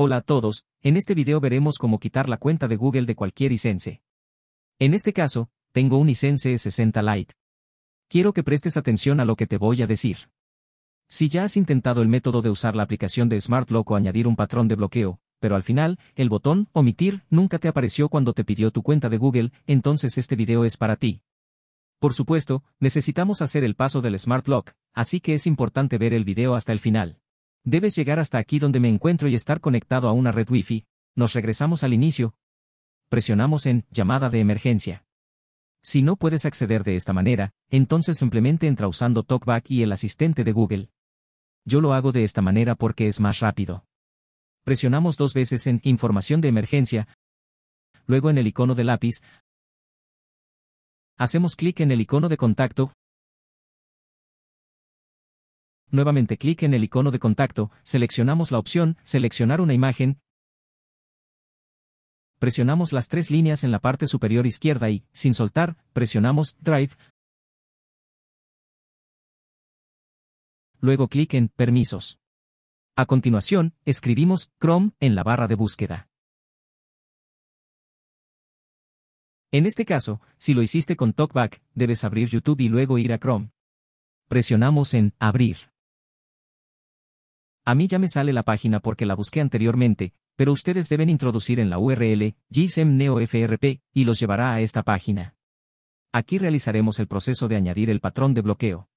Hola a todos, en este video veremos cómo quitar la cuenta de Google de cualquier iSense. En este caso, tengo un license 60 Lite. Quiero que prestes atención a lo que te voy a decir. Si ya has intentado el método de usar la aplicación de Smart Lock o añadir un patrón de bloqueo, pero al final, el botón omitir nunca te apareció cuando te pidió tu cuenta de Google, entonces este video es para ti. Por supuesto, necesitamos hacer el paso del Smart Lock, así que es importante ver el video hasta el final. Debes llegar hasta aquí donde me encuentro y estar conectado a una red Wi-Fi. Nos regresamos al inicio. Presionamos en llamada de emergencia. Si no puedes acceder de esta manera, entonces simplemente entra usando TalkBack y el asistente de Google. Yo lo hago de esta manera porque es más rápido. Presionamos dos veces en Información de emergencia, luego en el icono de lápiz, hacemos clic en el icono de contacto, nuevamente clic en el icono de contacto, seleccionamos la opción Seleccionar una imagen, presionamos las tres líneas en la parte superior izquierda y, sin soltar, presionamos Drive. Luego clic en Permisos. A continuación, escribimos Chrome en la barra de búsqueda. En este caso, si lo hiciste con TalkBack, debes abrir YouTube y luego ir a Chrome. Presionamos en Abrir. A mí ya me sale la página porque la busqué anteriormente, pero ustedes deben introducir en la URL gsmneo.frp e y los llevará a esta página. Aquí realizaremos el proceso de añadir el patrón de bloqueo.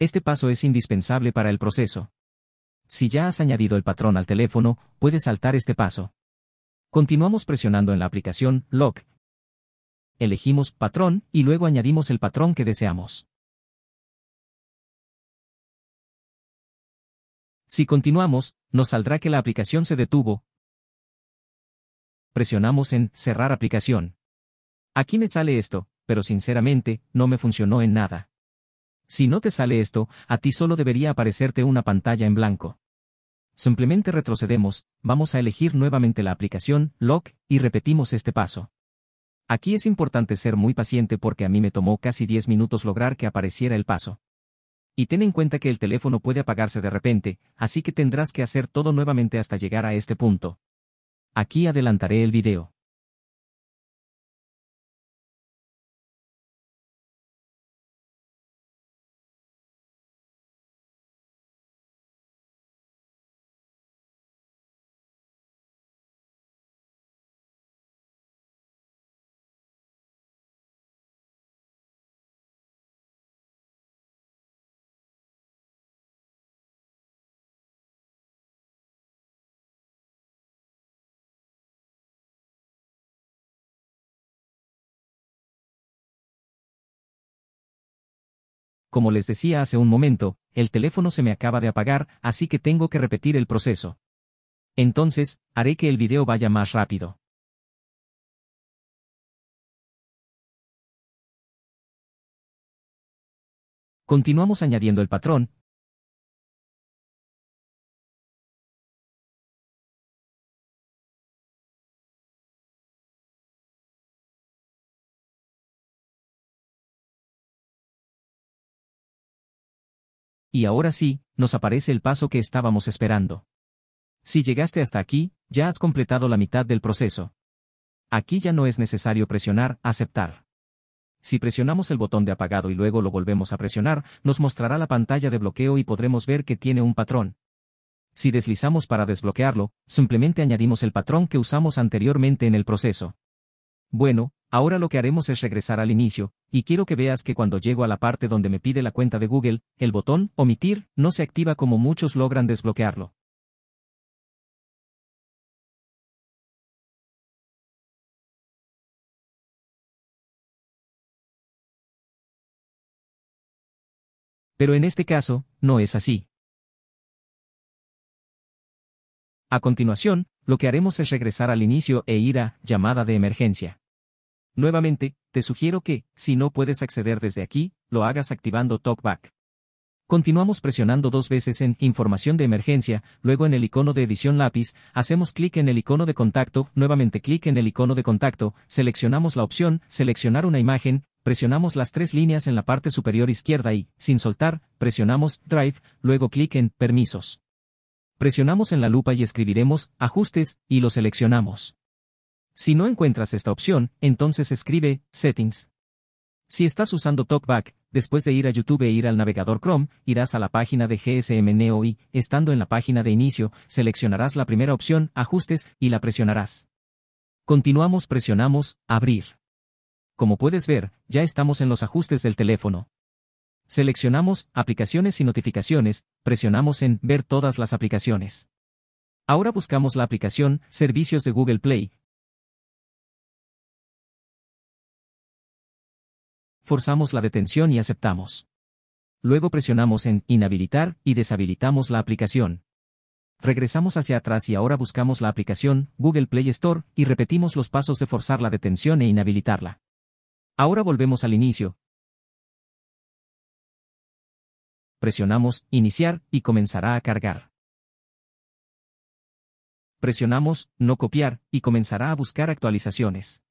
Este paso es indispensable para el proceso. Si ya has añadido el patrón al teléfono, puedes saltar este paso. Continuamos presionando en la aplicación Log. Elegimos Patrón y luego añadimos el patrón que deseamos. Si continuamos, nos saldrá que la aplicación se detuvo. Presionamos en Cerrar aplicación. Aquí me sale esto, pero sinceramente, no me funcionó en nada. Si no te sale esto, a ti solo debería aparecerte una pantalla en blanco. Simplemente retrocedemos, vamos a elegir nuevamente la aplicación Lock y repetimos este paso. Aquí es importante ser muy paciente porque a mí me tomó casi 10 minutos lograr que apareciera el paso. Y ten en cuenta que el teléfono puede apagarse de repente, así que tendrás que hacer todo nuevamente hasta llegar a este punto. Aquí adelantaré el video. Como les decía hace un momento, el teléfono se me acaba de apagar, así que tengo que repetir el proceso. Entonces, haré que el video vaya más rápido. Continuamos añadiendo el patrón, Y ahora sí, nos aparece el paso que estábamos esperando. Si llegaste hasta aquí, ya has completado la mitad del proceso. Aquí ya no es necesario presionar Aceptar. Si presionamos el botón de apagado y luego lo volvemos a presionar, nos mostrará la pantalla de bloqueo y podremos ver que tiene un patrón. Si deslizamos para desbloquearlo, simplemente añadimos el patrón que usamos anteriormente en el proceso. Bueno, Ahora lo que haremos es regresar al inicio, y quiero que veas que cuando llego a la parte donde me pide la cuenta de Google, el botón Omitir no se activa como muchos logran desbloquearlo. Pero en este caso, no es así. A continuación, lo que haremos es regresar al inicio e ir a llamada de emergencia. Nuevamente, te sugiero que, si no puedes acceder desde aquí, lo hagas activando TalkBack. Continuamos presionando dos veces en Información de emergencia, luego en el icono de edición lápiz, hacemos clic en el icono de contacto, nuevamente clic en el icono de contacto, seleccionamos la opción Seleccionar una imagen, presionamos las tres líneas en la parte superior izquierda y, sin soltar, presionamos Drive, luego clic en Permisos. Presionamos en la lupa y escribiremos Ajustes, y lo seleccionamos. Si no encuentras esta opción, entonces escribe Settings. Si estás usando TalkBack, después de ir a YouTube e ir al navegador Chrome, irás a la página de GSM Neo y, estando en la página de inicio, seleccionarás la primera opción, Ajustes, y la presionarás. Continuamos presionamos, Abrir. Como puedes ver, ya estamos en los ajustes del teléfono. Seleccionamos Aplicaciones y Notificaciones, presionamos en Ver todas las aplicaciones. Ahora buscamos la aplicación Servicios de Google Play, forzamos la detención y aceptamos. Luego presionamos en inhabilitar y deshabilitamos la aplicación. Regresamos hacia atrás y ahora buscamos la aplicación Google Play Store y repetimos los pasos de forzar la detención e inhabilitarla. Ahora volvemos al inicio. Presionamos Iniciar y comenzará a cargar. Presionamos No copiar y comenzará a buscar actualizaciones.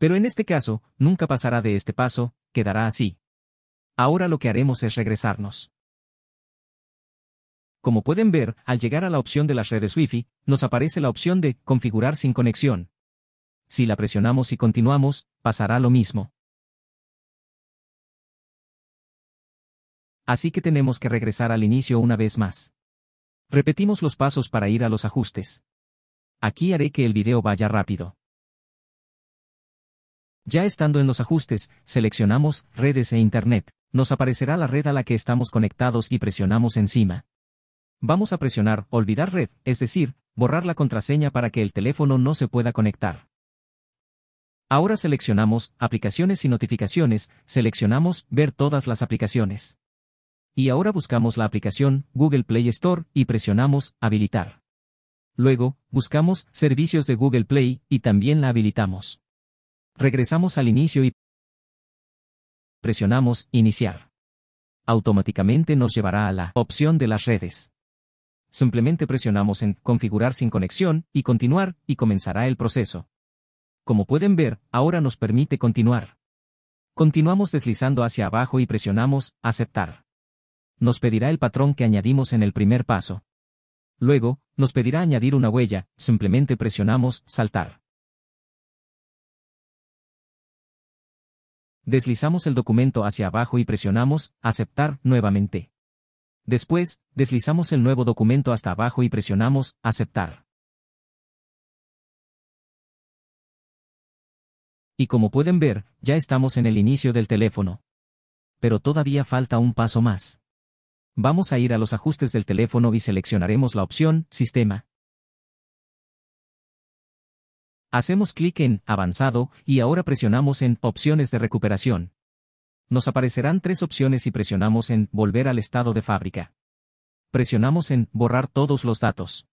Pero en este caso, nunca pasará de este paso, quedará así. Ahora lo que haremos es regresarnos. Como pueden ver, al llegar a la opción de las redes Wi-Fi, nos aparece la opción de Configurar sin conexión. Si la presionamos y continuamos, pasará lo mismo. Así que tenemos que regresar al inicio una vez más. Repetimos los pasos para ir a los ajustes. Aquí haré que el video vaya rápido. Ya estando en los ajustes, seleccionamos Redes e Internet. Nos aparecerá la red a la que estamos conectados y presionamos encima. Vamos a presionar Olvidar red, es decir, borrar la contraseña para que el teléfono no se pueda conectar. Ahora seleccionamos Aplicaciones y notificaciones, seleccionamos Ver todas las aplicaciones. Y ahora buscamos la aplicación Google Play Store y presionamos Habilitar. Luego, buscamos Servicios de Google Play y también la habilitamos. Regresamos al inicio y presionamos Iniciar. Automáticamente nos llevará a la opción de las redes. Simplemente presionamos en Configurar sin conexión y Continuar y comenzará el proceso. Como pueden ver, ahora nos permite continuar. Continuamos deslizando hacia abajo y presionamos Aceptar. Nos pedirá el patrón que añadimos en el primer paso. Luego, nos pedirá añadir una huella, simplemente presionamos Saltar. Deslizamos el documento hacia abajo y presionamos Aceptar nuevamente. Después, deslizamos el nuevo documento hasta abajo y presionamos Aceptar. Y como pueden ver, ya estamos en el inicio del teléfono. Pero todavía falta un paso más. Vamos a ir a los ajustes del teléfono y seleccionaremos la opción Sistema. Hacemos clic en Avanzado y ahora presionamos en Opciones de recuperación. Nos aparecerán tres opciones y presionamos en Volver al estado de fábrica. Presionamos en Borrar todos los datos.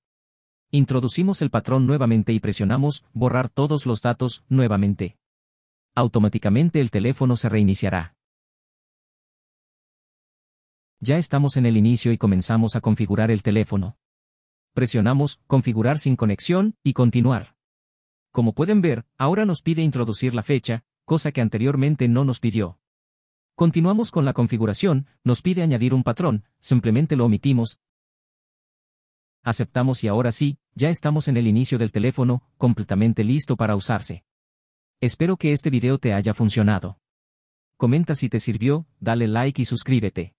Introducimos el patrón nuevamente y presionamos Borrar todos los datos nuevamente. Automáticamente el teléfono se reiniciará. Ya estamos en el inicio y comenzamos a configurar el teléfono. Presionamos Configurar sin conexión y Continuar. Como pueden ver, ahora nos pide introducir la fecha, cosa que anteriormente no nos pidió. Continuamos con la configuración, nos pide añadir un patrón, simplemente lo omitimos. Aceptamos y ahora sí, ya estamos en el inicio del teléfono, completamente listo para usarse. Espero que este video te haya funcionado. Comenta si te sirvió, dale like y suscríbete.